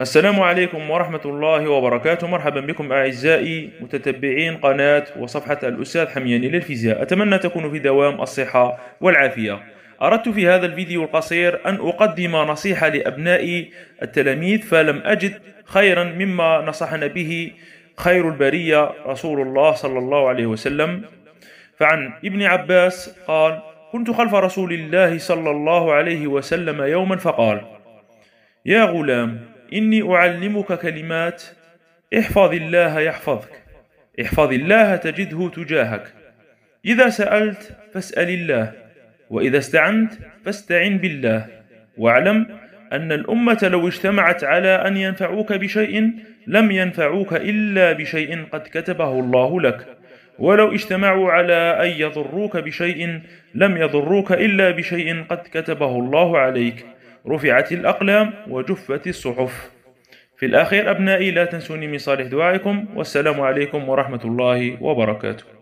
السلام عليكم ورحمة الله وبركاته مرحبا بكم أعزائي متتبعين قناة وصفحة الأستاذ حمياني للفيزياء أتمنى تكونوا في دوام الصحة والعافية أردت في هذا الفيديو القصير أن أقدم نصيحة لأبنائي التلاميذ فلم أجد خيرا مما نصحنا به خير البرية رسول الله صلى الله عليه وسلم فعن ابن عباس قال كنت خلف رسول الله صلى الله عليه وسلم يوما فقال يا غلام إني أعلمك كلمات احفظ الله يحفظك احفظ الله تجده تجاهك إذا سألت فاسأل الله وإذا استعنت فاستعن بالله واعلم أن الأمة لو اجتمعت على أن ينفعوك بشيء لم ينفعوك إلا بشيء قد كتبه الله لك ولو اجتمعوا على أن يضروك بشيء لم يضروك إلا بشيء قد كتبه الله عليك رفعت الأقلام وجفت الصحف في الأخير أبنائي لا تنسوني من صالح دعائكم والسلام عليكم ورحمة الله وبركاته